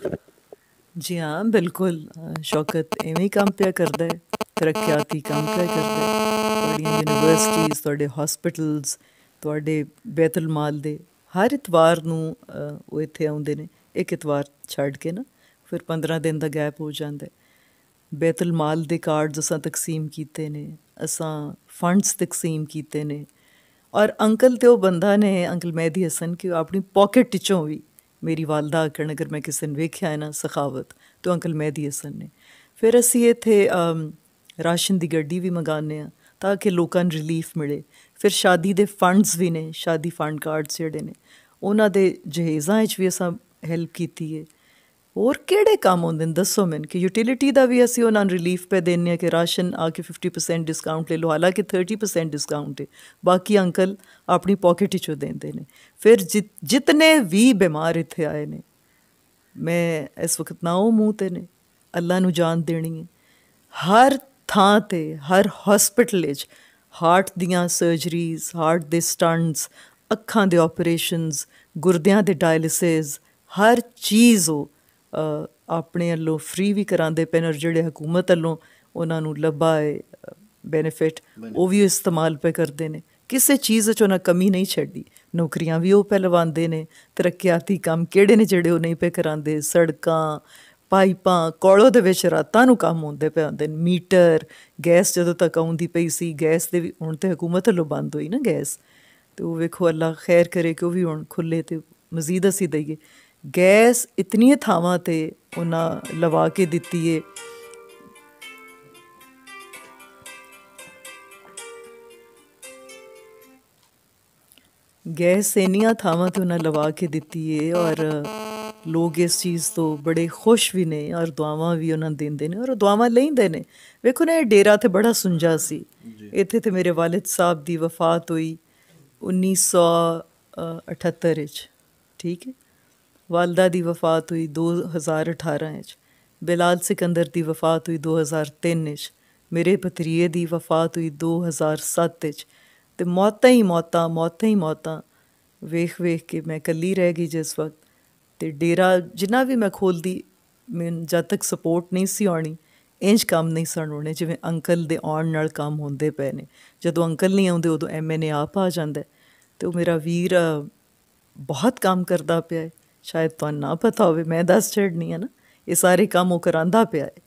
Speaker 1: ਜੀ ਹਾਂ
Speaker 2: ਬਿਲਕੁਲ ਸ਼ੌਕਤ ਐਵੇਂ ਕੰਮ ਪਿਆ ਕਰਦਾ ਹੈ ਤਰਕਿਆਤੀ ਕੰਮ ਪਿਆ ਕਰਦਾ ਹੈ ਤੁਹਾਡੀਆਂ ਯੂਨੀਵਰਸਿਟੀਆਂ ਤੁਹਾਡੇ ਹਸਪੀਟਲਸ ਤੁਹਾਡੇ ਬੇਤਲ ਮਾਲ ਦੇ ਹਰ ਇਤਵਾਰ ਨੂੰ ਉਹ ਇੱਥੇ ਆਉਂਦੇ ਨੇ ਇੱਕ ਇਤਵਾਰ ਛੱਡ ਕੇ ਨਾ ਫਿਰ 15 ਦਿਨ ਦਾ ਗੈਪ ਹੋ ਜਾਂਦਾ ਬੈਤਲ ਮਾਲ ਦੇ ਕਾਰਡਸ ਅਸਾਂ ਤਕਸੀਮ ਕੀਤੇ ਨੇ ਅਸਾਂ ਫੰਡਸ ਤਕਸੀਮ ਕੀਤੇ ਨੇ ਔਰ ਅੰਕਲ ਤੇ ਉਹ ਬੰਦਾ ਨੇ ਅੰਕਲ ਮਹਿਦੀ ਹਸਨ ਕਿ ਆਪਣੀ ਪਾਕਟ ਟਿਚੋਂ ਵੀ ਮੇਰੀ ਵਾਲਦਾ ਕਰਨ ਅਗਰ ਮੈਂ ਕਿਸੇ ਨੂੰ ਵੇਖਿਆ ਹੈ ਨਾ ਸਖਾਵਤ ਤੋਂ ਅੰਕਲ ਮਹਿਦੀ ਹਸਨ ਨੇ ਫਿਰ ਅਸੀਂ ਇੱਥੇ ਰਾਸ਼ਨ ਦੀ ਗੱਡੀ ਵੀ ਮੰਗਾਉਂਦੇ ਆ ਤਾਂ ਕਿ ਲੋਕਾਂ ਨੂੰ ਰਿਲੀਫ ਮਿਲੇ ਫਿਰ ਸ਼ਾਦੀ ਦੇ ਫੰਡਸ ਵੀ ਨੇ ਸ਼ਾਦੀ ਫੰਡ ਕਾਰਡਸ ਜਿਹੜੇ ਨੇ ਉਹਨਾਂ ਦੇ ਜਹੇਜ਼ਾਂ ਵਿੱਚ ਵੀ ਅਸਾਂ ਹੈਲਪ ਕੀਤੀ ਹੈ ਹੋਰ ਕਿਹੜੇ ਕੰਮ ਹੁੰਦੇ ਨੇ ਦੱਸੋ ਮੈਨੂੰ ਕਿ ਯੂਟਿਲਿਟੀ ਦਾ ਵੀ ਅਸੀਂ ਉਹਨਾਂ ਨੂੰ ਰਿਲੀਫ ਪੇ ਦੇਣੇ ਆ ਕਿ ਰਾਸ਼ਨ ਆ ਕੇ 50% ਡਿਸਕਾਊਂਟ ਲੈ ਲਓ ਹਾਲਾਂਕਿ 30% ਡਿਸਕਾਊਂਟ ਹੈ ਬਾਕੀ ਅੰਕਲ ਆਪਣੀ ਪਾਕਟ ਵਿੱਚੋਂ ਦਿੰਦੇ ਨੇ ਫਿਰ ਜਿਤਨੇ ਵੀ ਬਿਮਾਰ ਇੱਥੇ ਆਏ ਨੇ ਮੈਂ ਇਸ ਵਕਤ ਨਾ ਉਹ ਮੂੰਹ ਤੇ ਨੇ ਅੱਲਾ ਨੂੰ ਜਾਨ ਦੇਣੀ ਹੈ ਹਰ ਥਾਂ ਤੇ ਹਰ ਹਸਪੀਟਲ ਵਿੱਚ ਹਾਰਟ ਦੀਆਂ ਸਰਜਰੀਜ਼ ਹਾਰਟ ਦੇ ਸਟੰਟਸ ਅੱਖਾਂ ਦੇ ਆਪਰੇਸ਼ਨਸ ਗੁਰਦਿਆਂ ਦੇ ਡਾਇਲਿਸਿਸ ਹਰ ਚੀਜ਼ ਉਹ ਆਪਣੇ ਵੱਲੋਂ ਫ੍ਰੀ ਵੀ ਕਰਾਉਂਦੇ ਪੈਨ ਔਰ ਜਿਹੜੇ ਹਕੂਮਤ ਵੱਲੋਂ ਉਹਨਾਂ ਨੂੰ ਲੱਭਾ ਹੈ ਬੈਨੀਫਿਟ ਉਹ ਵੀ ਇਸਤੇਮਾਲ ਪੇ ਕਰਦੇ ਨੇ ਕਿਸੇ ਚੀਜ਼ 'ਚ ਉਹਨਾਂ ਕਮੀ ਨਹੀਂ ਛੱਡੀ ਨੌਕਰੀਆਂ ਵੀ ਉਹ ਪਹਿਲਵਾਨਦੇ ਨੇ ਤਰੱਕੀਆਤੀ ਕੰਮ ਕਿਹੜੇ ਨੇ ਜਿਹੜੇ ਉਹ ਨਹੀਂ ਪੇ ਕਰਾਉਂਦੇ ਸੜਕਾਂ ਪਾਈਪਾਂ ਕੋਲੋ ਦੇ ਵਿੱਚ ਰਾਤਾਂ ਨੂੰ ਕੰਮ ਹੁੰਦੇ ਪਏ ਹੁੰਦੇ ਨੇ ਮੀਟਰ ਗੈਸ ਜਦੋਂ ਤੱਕ ਆਉਂਦੀ ਪਈ ਸੀ ਗੈਸ ਦੇ ਵੀ ਹੁਣ ਤੇ ਹਕੂਮਤ ਵੱਲੋਂ ਬੰਦ ਹੋਈ ਨਾ ਗੈਸ ਤੇ ਉਹ ਵੇਖੋ ਅੱਲਾ ਖੈਰ ਕਰੇ ਕਿ ਉਹ ਵੀ ਹੁਣ ਖੁੱਲੇ ਤੇ ਮਜ਼ੀਦ ਅਸੀਂ ਦਈਏ ਗੈਸ ਇਤਨੀ ਥਾਵਾਂ ਤੇ ਉਹਨਾਂ ਲਵਾ ਕੇ ਦਿੱਤੀ ਏ ਗੈਸ ਸੇਨੀਆਂ ਥਾਵਾਂ ਤੇ ਉਹਨਾਂ ਲਵਾ ਕੇ ਦਿੱਤੀ ਏ ਔਰ ਲੋਕ ਇਸ ਚੀਜ਼ ਤੋਂ ਬੜੇ ਖੁਸ਼ ਵੀ ਨੇ ਔਰ ਦੁਆਵਾਂ ਵੀ ਉਹਨਾਂ ਦਿੰਦੇ ਨੇ ਔਰ ਦੁਆਵਾਂ ਲੈਂਦੇ ਨੇ ਵੇਖੋ ਨਾ ਇਹ ਡੇਰਾ ਤੇ ਬੜਾ ਸੁੰਜਾ ਸੀ ਇੱਥੇ ਤੇ ਮੇਰੇ ਵਾਲਿਦ ਸਾਹਿਬ ਦੀ ਵਫਾਤ ਹੋਈ 1978 ਵਿੱਚ ਠੀਕ ਹੈ ਵਾਲਦਾ ਦੀ ਵਫਾਤ ਹੋਈ 2018 ਵਿੱਚ ਬਿਲਾਲ ਸਿਕੰਦਰ ਦੀ ਵਫਾਤ ਹੋਈ 2003 ਵਿੱਚ ਮੇਰੇ ਪਤਰੀਏ ਦੀ ਵਫਾਤ ਹੋਈ 2007 ਵਿੱਚ ਤੇ ਮੌਤਾਂ ਹੀ ਮੌਤਾਂ ਮੌਤਾਂ ਹੀ ਮੌਤਾਂ ਵੇਖ ਵੇਖ ਕੇ ਮੈਂ ਕੱਲੀ ਰਹਿ ਗਈ ਜਿਸ ਵਕਤ ਤੇ ਡੇਰਾ ਜਿੰਨਾ ਵੀ ਮੈਂ ਖੋਲਦੀ ਮੈਂ ਜਦ ਤੱਕ ਸਪੋਰਟ ਨਹੀਂ ਸੀ ਆਉਣੀ ਇੰਜ ਕੰਮ ਨਹੀਂ ਸਣ ਹੋਣੇ ਜਿਵੇਂ ਅੰਕਲ ਦੇ ਆਉਣ ਨਾਲ ਕੰਮ ਹੁੰਦੇ ਪਏ ਨੇ ਜਦੋਂ ਅੰਕਲ ਨਹੀਂ ਆਉਂਦੇ ਉਦੋਂ ਐਮਐਨਏ ਆਪ ਆ ਜਾਂਦਾ ਤੇ ਉਹ ਮੇਰਾ ਵੀਰ ਬਹੁਤ ਕੰਮ ਕਰਦਾ ਪਿਆ ਹੈ ਸ਼ਾਇਦ ਤੁਹਾਨੂੰ ਨਾ ਪਤਾ ਹੋਵੇ ਮੈਂ ਦੱਸ ਛੱਡਨੀ ਆ ਨਾ ਇਹ ਸਾਰੇ ਕੰਮ ਉਹ ਕਰਾਂਦਾ ਪਿਆ ਹੈ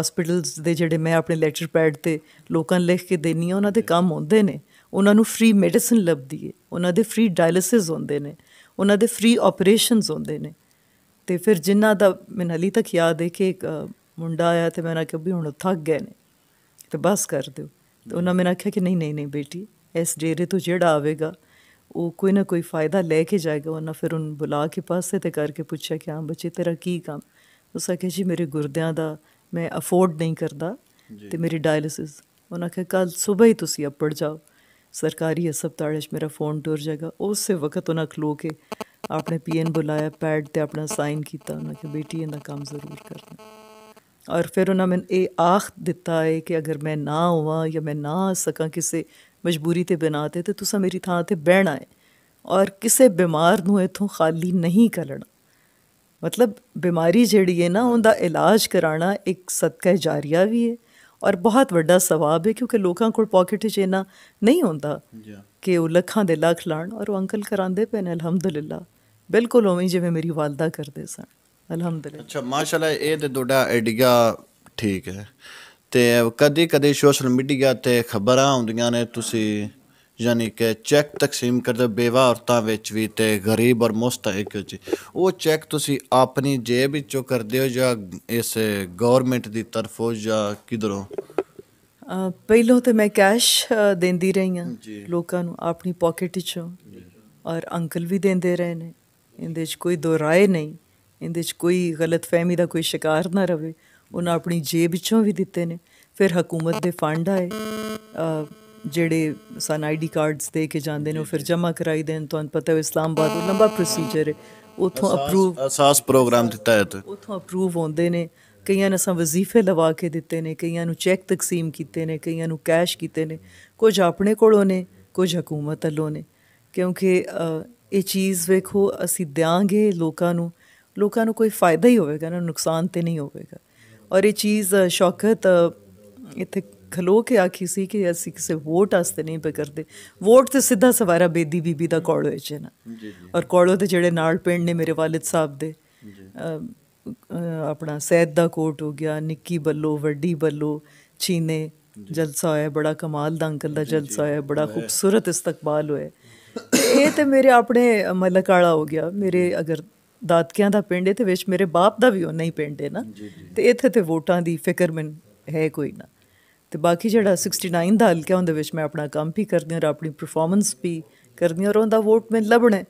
Speaker 2: ਹਸਪੀਟਲਸ ਦੇ ਜਿਹੜੇ ਮੈਂ ਆਪਣੇ ਲੈਟਰ ਪੈਡ ਤੇ ਲੋਕਾਂ ਲਿਖ ਕੇ ਦੇਣੀ ਆ ਉਹਨਾਂ ਦੇ ਕੰਮ ਹੁੰਦੇ ਨੇ ਉਹਨਾਂ ਨੂੰ ਫ੍ਰੀ ਮੈਡੀਸਿਨ ਲੱਭਦੀ ਹੈ ਉਹਨਾਂ ਦੇ ਫ੍ਰੀ ਡਾਇਲਿਸਿਸ ਹੁੰਦੇ ਨੇ ਉਹਨਾਂ ਦੇ ਫ੍ਰੀ ਆਪਰੇਸ਼ਨਸ ਹੁੰਦੇ ਨੇ ਤੇ ਫਿਰ ਜਿਨ੍ਹਾਂ ਦਾ ਮੈਨੂੰ ਹਲੀ ਤੱਕ ਯਾਦ ਹੈ ਕਿ ਇੱਕ ਮੁੰਡਾ ਆਇਆ ਤੇ ਮੈਂ ਕਿਹਾ ਵੀ ਹੁਣ ਥੱਕ ਗਏ ਨੇ ਤੇ ਬਸ ਕਰ ਦਿਓ ਤੇ ਉਹਨਾਂ ਮੈਨੂੰ ਆਖਿਆ ਕਿ ਨਹੀਂ ਨਹੀਂ ਨਹੀਂ ਬੇਟੀ ਇਸ ਡੇਰੇ ਤੋਂ ਜਿਹੜਾ ਆਵੇਗਾ ਉਹ ਕੋਈ ਨਾ ਕੋਈ ਫਾਇਦਾ ਲੈ ਕੇ ਜਾਏਗਾ ਉਹਨਾਂ ਫਿਰ ਉਹਨੂੰ ਬੁਲਾ ਕੇ ਪਾਸੇ ਤੇ ਕਰਕੇ ਪੁੱਛਿਆ ਕਿ ਆਂ ਬੱਚੇ ਤੇਰਾ ਕੀ ਕੰਮ ਉਸ ਆਖਿਆ ਜੀ ਮੇਰੇ ਗੁਰਦਿਆਂ ਦਾ ਮੈਂ ਅਫੋਰਡ ਨਹੀਂ ਕਰਦਾ ਤੇ ਮੇਰੀ ਡਾਇਲਿਸਿਸ ਉਹਨਾਂ ਆਖਿਆ ਕੱਲ ਸਵੇਰ ਹੀ ਤੁਸੀਂ ਅੱਪੜ ਜਾਓ ਸਰਕਾਰੀ ਹਸਪਤਾਲ 'ਚ ਮੇਰਾ ਫੋਨ ਟੁਰ ਜਾਏਗਾ ਉਸੇ ਵਕਤ ਉਹਨਾਂ ਖਲੋ ਕੇ ਆਪਣੇ ਪੀਐਨ ਬੁਲਾਇਆ ਪੈਡ ਤੇ ਆਪਣਾ ਸਾਈਨ ਕੀਤਾ ਉਹਨਾਂ ਕਿ ਬੇਟੀ ਇਹਦਾ ਕੰਮ ਜ਼ਰੂਰ ਕਰਨਾ ਔਰ ਫਿਰ ਉਹਨਾਂ ਮੈਨੂੰ ਇਹ ਆਖ ਦਿੱਤਾ ਹੈ ਕਿ ਅਗਰ ਮੈਂ ਨਾ ਹੋਵਾਂ ਜਾਂ ਮੈਂ ਨਾ ਸਕਾਂ ਕਿਸੇ ਮਜਬੂਰੀ ਤੇ ਬਿਨਾ ਤੇ ਤੇ ਤੁਸੀਂ ਮੇਰੀ ਥਾਂ ਤੇ ਬਹਿਣਾ ਹੈ ਔਰ ਕਿਸੇ ਬਿਮਾਰ ਨੂੰ ਇਥੋਂ ਖਾਲੀ ਨਹੀਂ ਕਰਨਾ ਮਤਲਬ ਬਿਮਾਰੀ ਜਿਹੜੀ ਹੈ ਨਾ ਉਹਦਾ ਇਲਾਜ ਕਰਾਣਾ ਇੱਕ ਸਦਕਾ ਜਾਰੀਆ ਵੀ ਹੈ ਔਰ ਬਹੁਤ ਵੱਡਾ ਸਵਾਬ ਹੈ ਕਿਉਂਕਿ ਲੋਕਾਂ ਕੋਲ ਪਾਕਟ 'ਚ ਇਨਾ ਨਹੀਂ ਹੁੰਦਾ ਕਿ ਉਹ ਲੱਖਾਂ ਦੇ ਲੱਖ ਲਾਣ ਔਰ ਉਹ ਅੰਕਲ ਕਰਾਂਦੇ ਪਏ ਨੇ ਅਲਹਮਦੁਲਿਲਾ ਬਿਲਕੁਲ ਉਵੇਂ ਜਿਵੇਂ ਮੇਰੀ ਵਾਲਦਾ ਕਰਦੇ ਸਨ ਅਲਹਮਦੁਲਿਲਾ
Speaker 1: ਅੱਛਾ ਮਾਸ਼ਾਅੱਲਾ ਇਹ ਤੇ ਤੁਹਾਡਾ ਆਈਡੀਆ ਠੀਕ ਹੈ ਤੇ ਕਦੇ ਕਦੇ ਸੋਸ਼ਲ ਮੀਡੀਆ ਤੇ ਖਬਰਾਂ ਆਉਂਦੀਆਂ ਨੇ ਤੁਸੀਂ ਯਾਨੀ ਕਿ ਚੈੱਕ ਤਕਸੀਮ ਕਰਦੇ ਬੇਵਾ ਔਰਤਾਂ ਵਿੱਚ ਵੀ ਤੇ ਗਰੀਬ ਔਰ ਮੁਸਤਹਿਕ ਵਿੱਚ ਉਹ ਚੈੱਕ ਤੁਸੀਂ ਆਪਣੀ ਜੇਬ ਵਿੱਚੋਂ ਕਰਦੇ ਹੋ ਜਾਂ ਇਸ ਗਵਰਨਮੈਂਟ ਦੀ ਤਰਫੋਂ ਜਾਂ ਕਿਧਰੋਂ
Speaker 2: ਪਹਿਲੋਂ ਤੇ ਮੈਂ ਕੈਸ਼ ਦਿੰਦੀ ਰਹੀ ਹਾਂ ਲੋਕਾਂ ਨੂੰ ਆਪਣੀ ਪਾਕਟ ਵਿੱਚੋਂ ਔਰ ਅੰਕਲ ਵੀ ਦਿੰਦੇ ਰਹੇ ਨੇ ਇਹਦੇ ਵਿੱਚ ਕੋਈ ਦੋ ਰਾਏ ਨਹੀਂ ਇਹਦੇ ਵਿੱਚ ਕੋਈ ਗਲਤਫਹਿਮੀ ਦਾ ਕੋਈ ਸ਼ਿਕਾਰ ਨਾ ਰਵੇ ਉਹਨਾਂ ਆਪਣੀ ਜੇਬ ਵਿੱਚੋਂ ਵੀ ਦਿੱਤੇ ਨੇ ਫਿਰ ਹਕੂਮਤ ਦੇ ਫੰਡ ਆਏ ਜਿਹੜੇ ਸਨ ਆਈਡੀ ਕਾਰਡਸ ਦੇ ਕੇ ਜਾਂਦੇ ਨੇ ਉਹ ਫਿਰ ਜਮ੍ਹਾਂ ਕਰਾਈ ਦੇਣ ਤੋਂ ਪਤਾ ਹੈ ਇਸਲਾਮਾਬਾਦ ਉਹ ਨੰਬਰ ਪ੍ਰੋਸੀਜਰ ਹੈ ਉਥੋਂ ਅਪਰੂਵ
Speaker 1: ਅਸਾਸ ਪ੍ਰੋਗਰਾਮ ਦਿੱਤਾ ਹੈ ਤੇ
Speaker 2: ਉਥੋਂ ਅਪਰੂਵ ਹੁੰਦੇ ਨੇ ਕਈਆਂ ਨੇ ਸਾ ਵਜ਼ੀਫੇ ਲਵਾ ਕੇ ਦਿੱਤੇ ਨੇ ਕਈਆਂ ਨੂੰ ਚੈੱਕ ਤਕਸੀਮ ਕੀਤੇ ਨੇ ਕਈਆਂ ਨੂੰ ਕੈਸ਼ ਕੀਤੇ ਨੇ ਕੁਝ ਆਪਣੇ ਕੋਲੋਂ ਨੇ ਕੁਝ ਹਕੂਮਤ ਵੱਲੋਂ ਨੇ ਕਿਉਂਕਿ ਇਹ ਚੀਜ਼ ਵੇਖੋ ਅਸੀਂ ਦਿਆਂਗੇ ਲੋਕਾਂ ਨੂੰ ਲੋਕਾਂ ਨੂੰ ਕੋਈ ਫਾਇਦਾ ਹੀ ਹੋਵੇਗਾ ਨਾ ਨੁਕਸਾਨ ਤੇ ਨਹੀਂ ਹੋਵੇਗਾ ਔਰ ਇਹ ਚੀਜ਼ ਸ਼ੌਕਤ ਇੱਥੇ ਖਲੋ ਕੇ ਆਖੀ ਸੀ ਕਿ ਅਸੀਂ ਕਿਸੇ ਵੋਟ ਆਸਤੇ ਨਹੀਂ ਪੇ ਕਰਦੇ ਵੋਟ ਤੇ ਸਿੱਧਾ ਸਵਾਰਾ ਬੇਦੀ ਬੀਬੀ ਦਾ ਕੋਲੋ ਵਿੱਚ ਨਾ ਜੀ ਜੀ ਔਰ ਕੋਲੋ ਤੇ ਜਿਹੜੇ ਨਾਲ ਪਿੰਡ ਨੇ ਮੇਰੇ ਵਾਲਿਦ ਸਾਹਿਬ ਦੇ ਆਪਣਾ ਸੈਦ ਦਾ ਕੋਟ ਹੋ ਗਿਆ ਨਿੱਕੀ ਬੱਲੋ ਵੱਡੀ ਬੱਲੋ ਚੀਨੇ ਜਲਸਾ ਹੋਇਆ ਬੜਾ ਕਮਾਲ ਦਾ ਅੰਕਲ ਦਾ ਜਲਸਾ ਹੋਇਆ ਬੜਾ ਖੂਬਸੂਰਤ ਇਸਤਕਬਾਲ ਹੋਇਆ ਇਹ ਤੇ ਮੇਰੇ ਆਪਣੇ ਮਲਕਾਲਾ ਹੋ ਗਿਆ ਮੇਰੇ ਅਗਰ ਦਾਦਕਿਆਂ ਦਾ ਪਿੰਡ ਹੈ ਤੇ ਵਿੱਚ ਮੇਰੇ ਬਾਪ ਦਾ ਵੀ ਉਹਨਾਂ ਹੀ ਪਿੰਡ ਹੈ ਨਾ ਤੇ ਇੱਥੇ ਤੇ ਵੋਟਾਂ ਦੀ ਫਿਕਰ ਮੈਨ ਹੈ ਕੋਈ ਨਾ ਤੇ ਬਾਕੀ ਜਿਹੜਾ 69 ਦਾ ਹਲਕਾ ਉਹਦੇ ਵਿੱਚ ਮੈਂ ਆਪਣਾ ਕੰਮ ਵੀ ਕਰਦੀ ਹਾਂ ਔਰ ਆਪਣੀ ਪਰਫਾਰਮੈਂਸ ਵੀ ਕਰਦੀ ਹਾਂ ਔਰ ਉਹਦਾ ਵੋਟ ਮੈਂ ਲੱਭਣਾ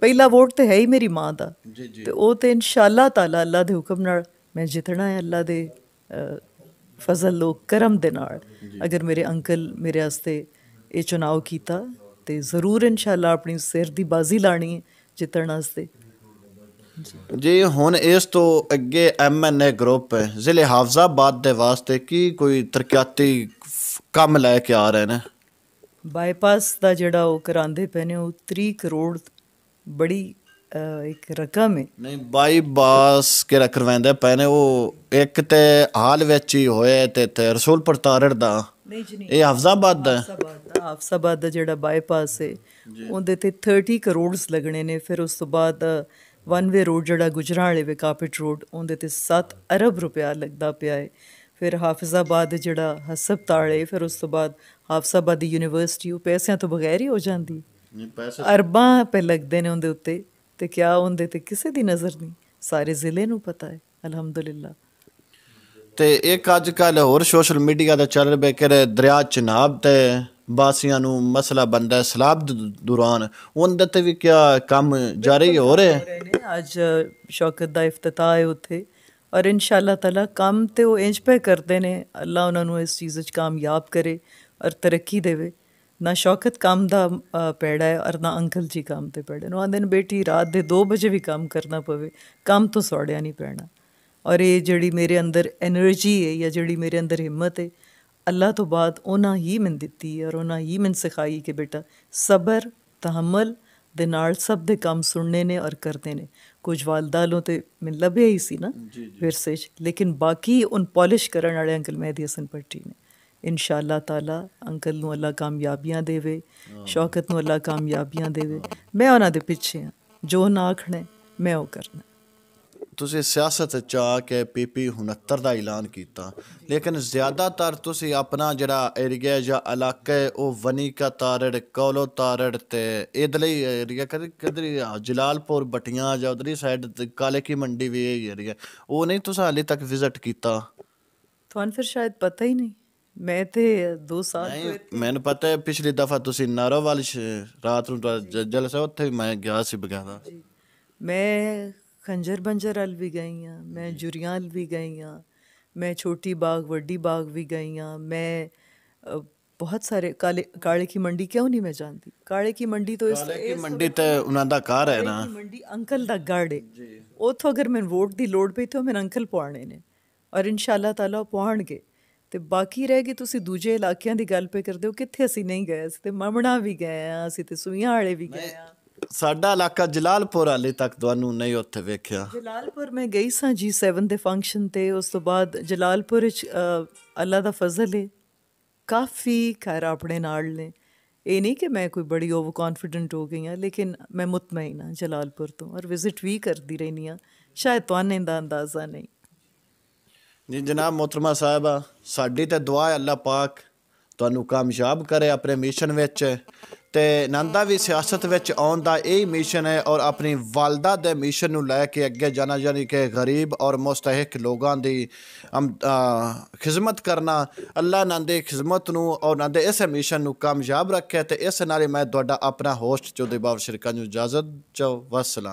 Speaker 2: ਪਹਿਲਾ ਵੋਟ ਤੇ ਹੈ ਹੀ ਮੇਰੀ ਮਾਂ ਦਾ ਤੇ ਉਹ ਤੇ ਇਨਸ਼ਾਅੱਲਾ ਤਾਲਾ ਅੱਲਾ ਦੇ ਹੁਕਮ ਨਾਲ ਮੈਂ ਜਿੱਤਣਾ ਹੈ ਅੱਲਾ ਦੇ ਫਜ਼ਲ ਲੋ ਕਰਮ ਦੇ ਨਾਲ ਅਗਰ ਮੇਰੇ ਅੰਕਲ ਮੇਰੇ ਵਾਸਤੇ ਇਹ ਚੁਣਾਵ ਕੀਤਾ ਤੇ ਜ਼ਰੂਰ ਇਨਸ਼ਾਅੱਲਾ ਆਪਣੀ ਸਿਰ ਦੀ ਬਾਜ਼ੀ ਲਾਣੀ ਜਿੱਤਣ ਵਾਸਤੇ
Speaker 1: ਜੀ ਹੁਣ ਇਸ ਤੋਂ ਅੱਗੇ ਐਮਐਨਏ ਗਰੁੱਪ ਹੈ ਜ਼ਿਲ੍ਹੇ ਹਾਫਜ਼ਾਬਾਦ ਦੇ ਵਾਸਤੇ ਕੀ ਕੋਈ ਤਰਕਿਆਤੀ ਕੰਮ ਲੈ ਕੇ ਆ ਰਹੇ ਨੇ
Speaker 2: ਬਾਈਪਾਸ ਦਾ ਜਿਹੜਾ ਉਹ ਕਰਾਉਂਦੇ ਪਏ ਨੇ ਉਹ 3 ਕਰੋੜ ਬੜੀ ਇੱਕ ਰਕਮ ਹੈ ਨਹੀਂ
Speaker 1: ਬਾਈਪਾਸ ਕੇ ਰਕਰਵਾਉਂਦੇ ਪਏ ਨੇ ਉਹ ਇੱਕ ਤੇ ਹਾਲ ਵਿੱਚ ਹੀ ਹੋਏ ਤੇ ਤੇ ਰਸੂਲਪੁਰ ਤਾਰੜ ਦਾ ਇਹ ਹਫਜ਼ਾਬਾਦ ਦਾ
Speaker 2: ਹਫਜ਼ਾਬਾਦ ਦਾ ਜਿਹੜਾ ਬਾਈਪਾਸ ਹੈ ਉਹਦੇ ਤੇ 30 ਕਰੋੜਸ ਲੱਗਣੇ ਨੇ ਫਿਰ ਉਸ ਤੋਂ ਬਾਅਦ ਵਨ ਵੇ ਰੋਡ ਜਿਹੜਾ ਗੁਜਰਾਂ ਵਾਲੇ ਵੇ ਕਾਪਿਟ ਰੋਡ ਉਹਦੇ ਤੇ 7 ਅਰਬ ਰੁਪਿਆ ਲੱਗਦਾ ਪਿਆ ਹੈ ਫਿਰ ਹਾਫਿਜ਼ਾਬਾਦ ਜਿਹੜਾ ਹਸਪਤਾਲ ਹੈ ਫਿਰ ਉਸ ਤੋਂ ਬਾਅਦ ਹਾਫਿਜ਼ਾਬਾਦ ਦੀ ਯੂਨੀਵਰਸਿਟੀ ਉਹ ਪੈਸਿਆਂ ਤੋਂ ਬਗੈਰ ਹੀ ਹੋ ਜਾਂਦੀ ਨਹੀਂ ਪੈਸੇ ਅਰਬਾਂ ਪੈ ਲੱਗਦੇ ਨੇ ਉਹਦੇ ਉੱਤੇ ਤੇ ਕਿਆ ਉਹਦੇ ਤੇ ਕਿਸੇ ਦੀ ਨਜ਼ਰ ਨਹੀਂ ਸਾਰੇ ਜ਼ਿਲ੍ਹੇ ਨੂੰ ਪਤਾ ਹੈ ਅਲਹਮਦੁਲਿਲਾ
Speaker 1: ਤੇ ਇੱਕ ਅੱਜ ਕੱਲ ਹੋਰ ਸੋਸ਼ਲ ਮੀਡੀਆ ਦਾ ਚੱਲ ਰਿਹਾ ਬੇਕਰ ਦਰਿਆ ਚਨਾਬ ਤੇ ਵਾਸੀਆਂ ਨੂੰ ਮਸਲਾ ਬੰਦਾ ਸਲਾਬ ਦੌਰਾਨ ਉਹਦੇ ਤੇ ਵੀ ਕੀ ਕੰਮ ਜਾਰੀ ਹੋ ਰਿਹਾ ਹੈ
Speaker 2: ਅੱਜ ਸ਼ੌਕਤ ਦਾ ਇਫਤਤਾਹ ਹੈ ਉੱਥੇ ਔਰ ਇਨਸ਼ਾਅੱਲਾ ਤਾਲਾ ਕੰਮ ਤੇ ਉਹ ਇੰਜ ਪੇ ਕਰਦੇ ਨੇ ਅੱਲਾ ਉਹਨਾਂ ਨੂੰ ਇਸ ਚੀਜ਼ ਵਿੱਚ ਕਾਮਯਾਬ ਕਰੇ ਔਰ ਤਰੱਕੀ ਦੇਵੇ ਨਾ ਸ਼ੌਕਤ ਕੰਮ ਦਾ ਪੈੜਾ ਹੈ ਔਰ ਨਾ ਅੰਕਲ ਜੀ ਕੰਮ ਤੇ ਪੈੜੇ ਨੇ ਆਂਦੇ ਨੇ ਬੇਟੀ ਰਾਤ ਦੇ 2 ਵਜੇ ਵੀ ਕੰਮ ਕਰਨਾ ਪਵੇ ਕੰਮ ਤੋਂ ਸੌੜਿਆ ਨਹੀਂ ਪੈਣਾ ਔਰ ਇਹ ਜਿਹੜੀ ਮੇਰੇ ਅੰਦਰ એનર્ਜੀ ਹੈ ਜਾਂ ਜਿਹੜੀ ਮੇਰੇ ਅੰਦਰ ਹਿੰਮਤ ਹੈ ਅੱਲਾ ਤੋਂ ਬਾਅਦ ਉਹਨਾਂ ਹੀ ਮੈਨੂੰ ਦਿੱਤੀ ਔਰ ਉਹਨਾਂ ਹੀ ਮੈਨੂੰ ਸਿਖਾਈ ਕਿ ਬੇਟਾ ਸਬਰ ਤਹਮਲ ਦੇ ਨਾਲ ਸਭ ਦੇ ਕੰਮ ਸੁਣਨੇ ਨੇ ਔਰ ਕਰਦੇ ਨੇ ਕੁਝ ਵਾਲਦਾਲੋਂ ਤੇ ਮੈਂ ਲੱਭਿਆ ਹੀ ਸੀ ਨਾ ਫਿਰ ਵਿਰਸੇ ਲੇਕਿਨ ਬਾਕੀ ਉਹਨ ਪਾਲਿਸ਼ ਕਰਨ ਵਾਲੇ ਅੰਕਲ ਮਹਿਦੀ ਹਸਨ ਪੱਟੀ ਨੇ ਇਨਸ਼ਾ ਅੱਲਾ ਤਾਲਾ ਅੰਕਲ ਨੂੰ ਅੱਲਾ ਕਾਮਯਾਬੀਆਂ ਦੇਵੇ ਸ਼ੌਕਤ ਨੂੰ ਅੱਲਾ ਕਾਮਯਾਬੀਆਂ ਦੇਵੇ ਮੈਂ ਉਹਨਾਂ ਦੇ ਪਿੱਛੇ ਹਾਂ ਜੋ ਨਾ ਆਖਣੇ ਮੈਂ ਉਹ ਕਰਨਾ
Speaker 1: ਤੁਸੀਂ ਸਿਆਸਤ ਚ ਆ ਕੇ ਪੀਪੀ 69 ਦਾ ਐਲਾਨ ਕੀਤਾ ਲੇਕਿਨ ਜ਼ਿਆਦਾਤਰ ਤੁਸੀਂ ਆਪਣਾ ਜਿਹੜਾ ਏਰੀਆ ਜਾਂ ਇਲਾਕਾ ਉਹ ਕਾ ਤਾਰੜ ਕੋਲੋ ਤਾਰੜ ਤੇ ਇਹਦੇ ਲਈ ਏਰੀਆ ਕਦੇ ਕਦੇ ਜਲਾਲਪੁਰ ਬਟੀਆਂ ਜਾਂ ਉਧਰੀ ਸਾਈਡ ਕਾਲੇ ਕੀ ਮੰਡੀ ਵੀ ਇਹ ਏਰੀਆ ਉਹ ਨਹੀਂ ਤੁਸੀਂ ਹਾਲੇ ਤੱਕ ਵਿਜ਼ਿਟ ਕੀਤਾ
Speaker 2: ਤੁਹਾਨੂੰ ਫਿਰ ਸ਼ਾਇਦ ਪਤਾ ਹੀ ਨਹੀਂ ਮੈਂ ਤੇ 2 ਸਾਲ ਤੋਂ
Speaker 1: ਮੈਨੂੰ ਪਤਾ ਹੈ ਪਿਛਲੀ ਦਫਾ ਤੁਸੀਂ ਨਾਰੋਵਾਲ ਰਾਤ ਨੂੰ ਜਲਸਾ ਉੱਥੇ ਮੈਂ ਗਿਆ ਸੀ ਬਗਾਦਾ
Speaker 2: ਮੈਂ ਖੰਜਰ ਬੰਜਰ ਅਲ ਵੀ ਗਈ ਆ ਮੈਂ ਜੁਰੀਆਂ ਅਲ ਵੀ ਗਈ ਆ ਮੈਂ ਛੋਟੀ ਬਾਗ ਵੱਡੀ ਬਾਗ ਵੀ ਗਈ ਆ ਮੈਂ ਬਹੁਤ ਸਾਰੇ ਕਾਲੇ ਕਾਲੇ ਕੀ ਮੰਡੀ ਕਿਉਂ ਨਹੀਂ ਮੈਂ ਜਾਣਦੀ ਕਾਲੇ ਕੀ ਮੰਡੀ ਤੋਂ ਇਸ ਕਾਲੇ ਕੀ ਮੰਡੀ
Speaker 1: ਤਾਂ ਉਹਨਾਂ ਦਾ ਘਰ ਹੈ ਨਾ ਮੰਡੀ
Speaker 2: ਅੰਕਲ ਦਾ ਗੜ ਹੈ ਜੀ ਉਥੋਂ ਅਗਰ ਮੈਂ ਵੋਟ ਦੀ ਲੋੜ ਪਈ ਤਾਂ ਮੇਰੇ ਅੰਕਲ ਪਾਉਣੇ ਨੇ ਔਰ ਇਨਸ਼ਾਅੱਲਾ ਤਾਲਾ ਪਾਉਣਗੇ ਤੇ ਬਾਕੀ ਰਹਿ ਗਏ ਤੁਸੀਂ ਦੂਜੇ ਇਲਾਕਿਆਂ ਦੀ ਗੱਲ ਪੇ ਕਰਦੇ ਹੋ ਕਿੱਥੇ ਅਸੀਂ ਨਹੀਂ ਗਏ ਅਸੀਂ ਤੇ ਮਮਣਾ ਵੀ ਗਏ ਆ ਅਸੀਂ ਤੇ ਸੁਈਆਂ ਵਾਲੇ ਵੀ ਗਏ ਆ
Speaker 1: ਸਾਡਾ ਇਲਾਕਾ ਜਲਾਲਪੁਰ ਹਲੇ ਤੱਕ ਤੁਹਾਨੂੰ ਨਹੀਂ ਉੱਥੇ ਵੇਖਿਆ
Speaker 2: ਜਲਾਲਪੁਰ ਮੈਂ ਗਈ ਸਾਂ ਜੀ 7 ਦੇ ਫੰਕਸ਼ਨ ਤੇ ਉਸ ਤੋਂ ਬਾਅਦ ਜਲਾਲਪੁਰ ਵਿੱਚ ਅੱਲਾ ਦਾ ਫਜ਼ਲ ਹੈ ਕਾਫੀ ਘਰ ਆਪਣੇ ਨਾਲ ਨੇ ਇਹ ਨਹੀਂ ਕਿ ਮੈਂ ਕੋਈ ਬੜੀ ਓਵਰ ਕੌਨਫੀਡੈਂਟ ਹੋ ਗਈ ਹਾਂ ਲੇਕਿਨ ਮੈਂ ਮੁਤਮਈਨ ਹਾਂ ਜਲਾਲਪੁਰ ਤੋਂ ਔਰ ਵਿਜ਼ਿਟ ਵੀ ਕਰਦੀ ਰਹਿਨੀ ਆ ਸ਼ਾਇਦ ਤੁਹਾਨੂੰ ਦਾ ਅੰਦਾਜ਼ਾ ਨਹੀਂ
Speaker 1: ਜੀ ਜਨਾਬ ਮੁਹਤਰਮਾ ਸਾਹਿਬਾ ਸਾਡੀ ਤੇ ਦੁਆ ਹੈ ਅੱਲਾ ਪਾਕ ਤੁਹਾਨੂੰ ਕਾਮਯਾਬ ਕਰੇ ਆਪਣੇ ਮਿਸ਼ਨ ਵਿੱਚ ਤੇ ਨੰਦਾ ਵੀ ਸਿਆਸਤ ਵਿੱਚ ਆਉਣ ਦਾ ਇਹ ਮਿਸ਼ਨ ਹੈ ਔਰ ਆਪਣੀ ਵਾਲਦਾ ਦੇ ਮਿਸ਼ਨ ਨੂੰ ਲੈ ਕੇ ਅੱਗੇ ਜਾਣਾ ਯਾਨੀ ਕਿ ਗਰੀਬ ਔਰ ਮੁਸਤਹਿਕ ਲੋਕਾਂ ਦੀ ਖਿਦਮਤ ਕਰਨਾ ਅੱਲਾ ਨੰਦੇ ਖਿਦਮਤ ਨੂੰ ਔਰ ਨੰਦੇ ਇਸ ਮਿਸ਼ਨ ਨੂੰ ਕਾਮਯਾਬ ਰੱਖਿਆ ਤੇ ਇਸ ਨਾਲੇ ਮੈਂ ਤੁਹਾਡਾ ਆਪਣਾ ਹੋਸਟ ਚੋਦੇ ਬਾਬ ਸ਼ਿਰਕਾ ਨੂੰ ਇਜਾਜ਼ਤ ਚਾਹ ਵਸਲਾ